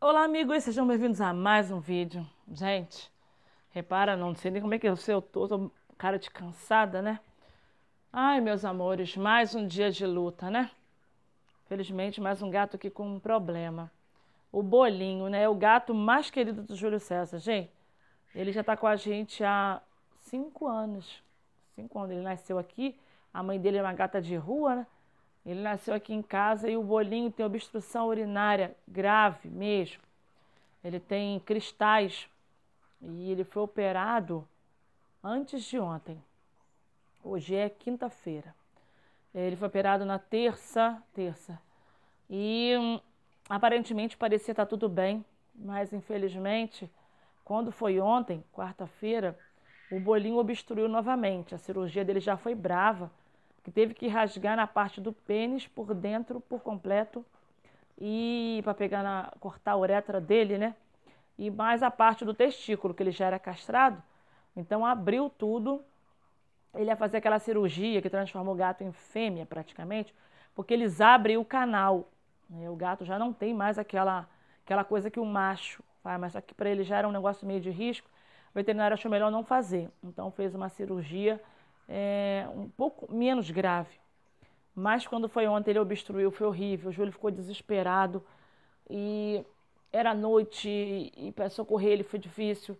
Olá, amigos, sejam bem-vindos a mais um vídeo. Gente, repara, não sei nem como é que eu sei, eu tô, tô cara de cansada, né? Ai, meus amores, mais um dia de luta, né? Felizmente, mais um gato aqui com um problema. O Bolinho, né? É o gato mais querido do Júlio César. Gente, ele já tá com a gente há cinco anos. Cinco anos. Ele nasceu aqui. A mãe dele é uma gata de rua, né? Ele nasceu aqui em casa e o bolinho tem obstrução urinária grave mesmo. Ele tem cristais e ele foi operado antes de ontem. Hoje é quinta-feira. Ele foi operado na terça, terça. E hum, aparentemente parecia estar tudo bem, mas infelizmente, quando foi ontem, quarta-feira, o bolinho obstruiu novamente. A cirurgia dele já foi brava que teve que rasgar na parte do pênis por dentro, por completo, e para pegar na, cortar a uretra dele, né? E mais a parte do testículo, que ele já era castrado, então abriu tudo. Ele ia fazer aquela cirurgia que transformou o gato em fêmea, praticamente, porque eles abrem o canal. Né? O gato já não tem mais aquela, aquela coisa que o macho faz, mas aqui para ele já era um negócio meio de risco. O veterinário achou melhor não fazer, então fez uma cirurgia é, um pouco menos grave. Mas quando foi ontem, ele obstruiu, foi horrível. O Júlio ficou desesperado e era noite e para socorrer ele foi difícil.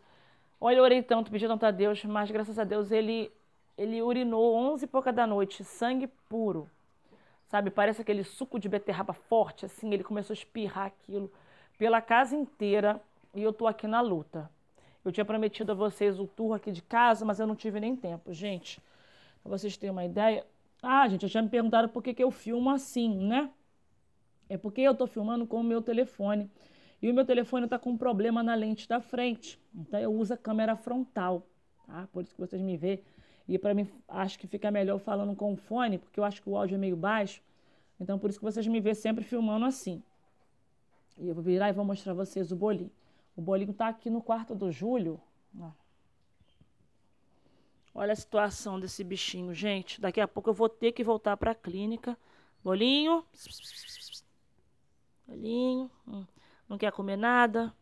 Olha, eu orei tanto, pedi tanto a Deus, mas graças a Deus ele ele urinou 11 e pouca da noite, sangue puro. Sabe, parece aquele suco de beterraba forte, assim, ele começou a espirrar aquilo pela casa inteira e eu tô aqui na luta. Eu tinha prometido a vocês o tour aqui de casa, mas eu não tive nem tempo. Gente, vocês terem uma ideia. Ah, gente, já me perguntaram por que, que eu filmo assim, né? É porque eu tô filmando com o meu telefone. E o meu telefone está com um problema na lente da frente. Então eu uso a câmera frontal, tá? Por isso que vocês me vê. E para mim, acho que fica melhor falando com o fone, porque eu acho que o áudio é meio baixo. Então por isso que vocês me vê sempre filmando assim. E eu vou virar e vou mostrar a vocês o bolinho. O bolinho está aqui no quarto do Júlio. Ó. Olha a situação desse bichinho, gente. Daqui a pouco eu vou ter que voltar para a clínica. Bolinho. Bolinho. Hum. Não quer comer nada.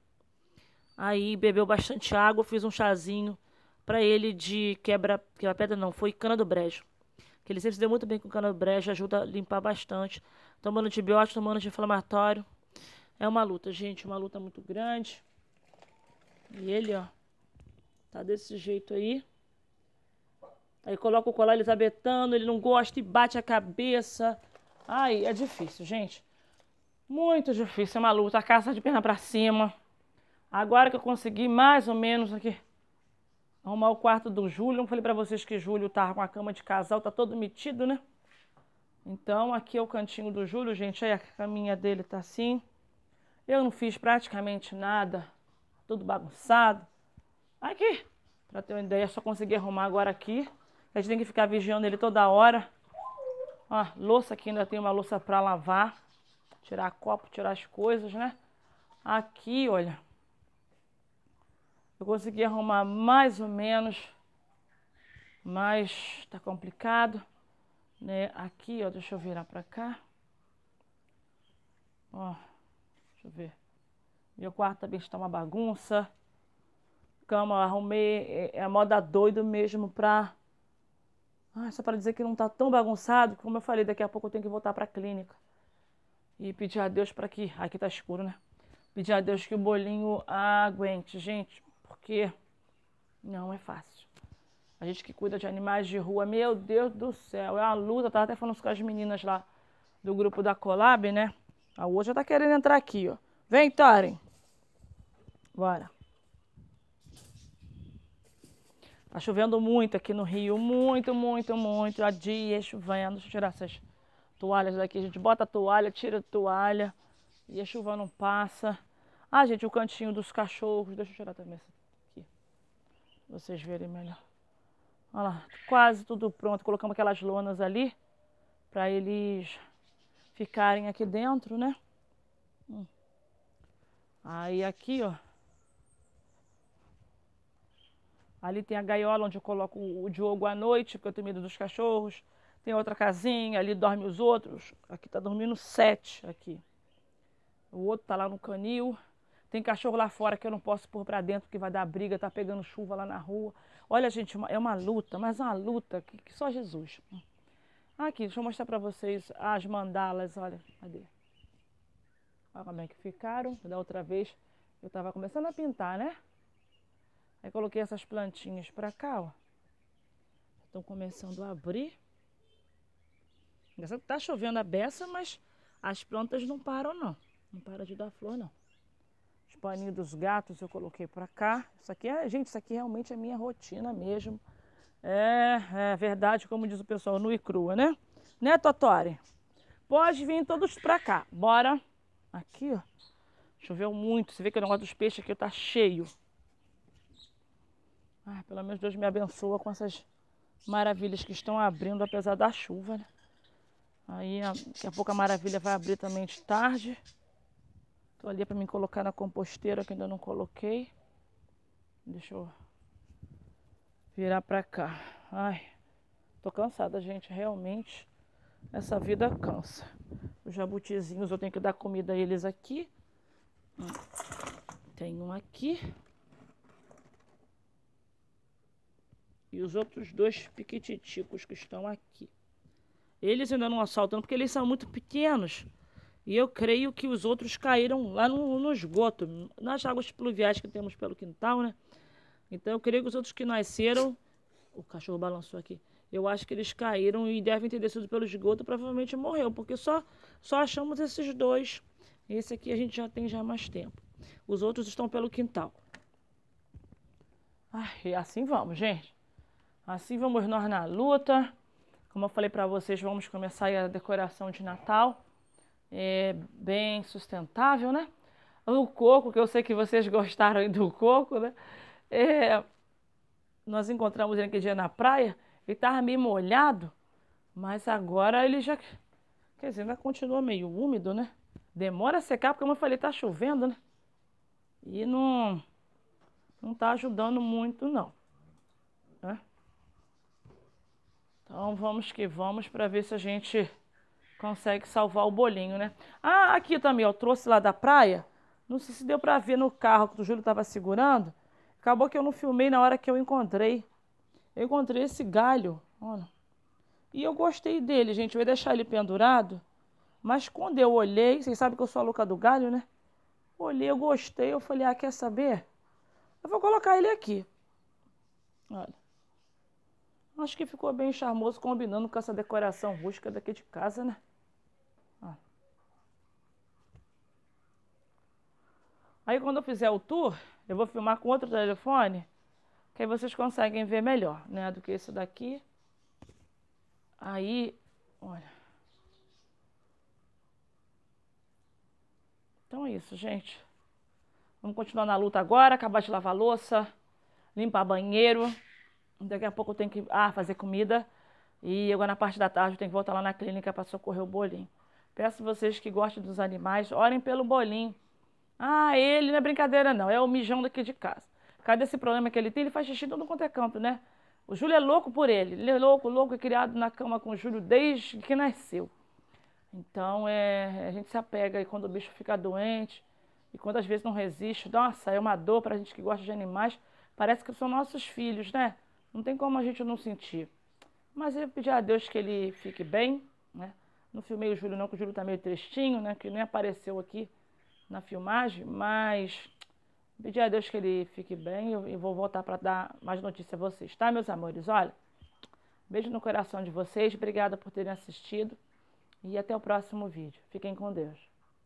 Aí bebeu bastante água, fiz um chazinho para ele de quebra, quebra pedra não, foi cana do brejo. Que ele sempre se deu muito bem com cana do brejo, ajuda a limpar bastante. Tomando antibiótico, tomando anti-inflamatório. É uma luta, gente, uma luta muito grande. E ele, ó, tá desse jeito aí. Aí coloca o colar elisabetano, ele não gosta e bate a cabeça. Ai, é difícil, gente. Muito difícil, é uma luta. Tá a caça de perna para cima. Agora que eu consegui mais ou menos aqui arrumar o quarto do Júlio. Eu falei para vocês que Júlio tá com a cama de casal, tá todo metido, né? Então, aqui é o cantinho do Júlio, gente. Aí a caminha dele tá assim. Eu não fiz praticamente nada. Tudo bagunçado. Aqui, para ter uma ideia, só consegui arrumar agora aqui. A gente tem que ficar vigiando ele toda hora. Ó, louça aqui ainda tem uma louça para lavar. Tirar copo, tirar as coisas, né? Aqui, olha. Eu consegui arrumar mais ou menos. Mas tá complicado. Né? Aqui, ó, deixa eu virar para cá. Ó, deixa eu ver. Meu quarto também está uma bagunça. Cama, arrumei. É, é a moda doido mesmo pra ah, só para dizer que não está tão bagunçado, como eu falei, daqui a pouco eu tenho que voltar para a clínica. E pedir a Deus para que. Aqui está escuro, né? Pedir a Deus que o bolinho aguente, gente, porque não é fácil. A gente que cuida de animais de rua, meu Deus do céu, é uma luta. Eu tava até falando com as meninas lá do grupo da Colab, né? A outra já tá querendo entrar aqui, ó. Vem, Tarem. Bora. Tá chovendo muito aqui no Rio, muito, muito, muito. Há dias chovendo. Deixa eu tirar essas toalhas daqui. A gente bota a toalha, tira a toalha e a chuva não passa. Ah, gente, o cantinho dos cachorros. Deixa eu tirar também essa aqui. Pra vocês verem melhor. Olha lá, quase tudo pronto. Colocamos aquelas lonas ali para eles ficarem aqui dentro, né? Hum. Aí aqui, ó, Ali tem a gaiola onde eu coloco o Diogo à noite, porque eu tenho medo dos cachorros. Tem outra casinha, ali dorme os outros. Aqui tá dormindo sete aqui. O outro tá lá no canil. Tem cachorro lá fora que eu não posso pôr para dentro porque vai dar briga, tá pegando chuva lá na rua. Olha, gente, é uma luta, mas uma luta que, que só Jesus. Aqui, deixa eu mostrar para vocês as mandalas, olha, cadê? Olha como é que ficaram, da outra vez eu estava começando a pintar, né? Aí coloquei essas plantinhas para cá, ó. Estão começando a abrir. Engraçado que tá chovendo a beça, mas as plantas não param não. Não para de dar flor não. Os paninhos dos gatos eu coloquei para cá. Isso aqui é, gente, isso aqui realmente é minha rotina mesmo. É, é verdade, como diz o pessoal, nua e crua, né? Né, Totori? Pode vir todos para cá. Bora. Aqui, ó. Choveu muito. Você vê que o negócio dos peixes aqui tá cheio. Ai, pelo menos Deus me abençoa com essas maravilhas que estão abrindo, apesar da chuva, né? Aí, daqui a pouco a maravilha vai abrir também de tarde. estou ali para me colocar na composteira que ainda não coloquei. Deixa eu virar para cá. Ai, tô cansada, gente. Realmente, essa vida cansa. Os jabutizinhos eu tenho que dar comida a eles aqui. Hum, tem um aqui. e os outros dois piquititicos que estão aqui. Eles ainda não assaltam porque eles são muito pequenos. E eu creio que os outros caíram lá no, no esgoto, nas águas pluviais que temos pelo quintal, né? Então eu creio que os outros que nasceram. O cachorro balançou aqui. Eu acho que eles caíram e devem ter descido pelo esgoto, provavelmente morreu, porque só, só achamos esses dois. Esse aqui a gente já tem já há mais tempo. Os outros estão pelo quintal. Ai, assim vamos, gente. Assim vamos nós na luta. Como eu falei para vocês, vamos começar a decoração de Natal. É bem sustentável, né? O coco, que eu sei que vocês gostaram do coco, né? É, nós encontramos ele aquele dia na praia, ele estava meio molhado, mas agora ele já. Quer dizer, ainda continua meio úmido, né? Demora a secar, porque como eu falei, tá chovendo, né? E não. Não tá ajudando muito, não. Então vamos que vamos para ver se a gente consegue salvar o bolinho, né? Ah, aqui também, ó, trouxe lá da praia. Não sei se deu para ver no carro que o Júlio estava segurando. Acabou que eu não filmei na hora que eu encontrei. Eu encontrei esse galho, olha. E eu gostei dele, gente. Eu ia deixar ele pendurado. Mas quando eu olhei, vocês sabem que eu sou a louca do galho, né? Olhei, eu gostei. Eu falei, ah, quer saber? Eu vou colocar ele aqui. Olha. Acho que ficou bem charmoso combinando com essa decoração rústica daqui de casa, né? Ó. Aí quando eu fizer o tour, eu vou filmar com outro telefone, que aí vocês conseguem ver melhor, né? Do que esse daqui. Aí, olha. Então é isso, gente. Vamos continuar na luta agora, acabar de lavar louça, limpar banheiro. Daqui a pouco eu tenho que ah, fazer comida e agora na parte da tarde eu tenho que voltar lá na clínica para socorrer o bolinho. Peço vocês que gostem dos animais, orem pelo bolinho. Ah, ele não é brincadeira não, é o mijão daqui de casa. Cadê esse problema que ele tem? Ele faz xixi todo quanto é canto, né? O Júlio é louco por ele. Ele é louco, louco, é criado na cama com o Júlio desde que nasceu. Então, é, a gente se apega e quando o bicho fica doente e quando às vezes não resiste, nossa, é uma dor para a gente que gosta de animais. Parece que são nossos filhos, né? Não tem como a gente não sentir. Mas eu pedi a Deus que ele fique bem, né? Não filmei o Júlio não, porque o Júlio tá meio tristinho, né? Que nem apareceu aqui na filmagem, mas pedi a Deus que ele fique bem e vou voltar para dar mais notícias a vocês, tá, meus amores? Olha, beijo no coração de vocês, obrigada por terem assistido e até o próximo vídeo. Fiquem com Deus.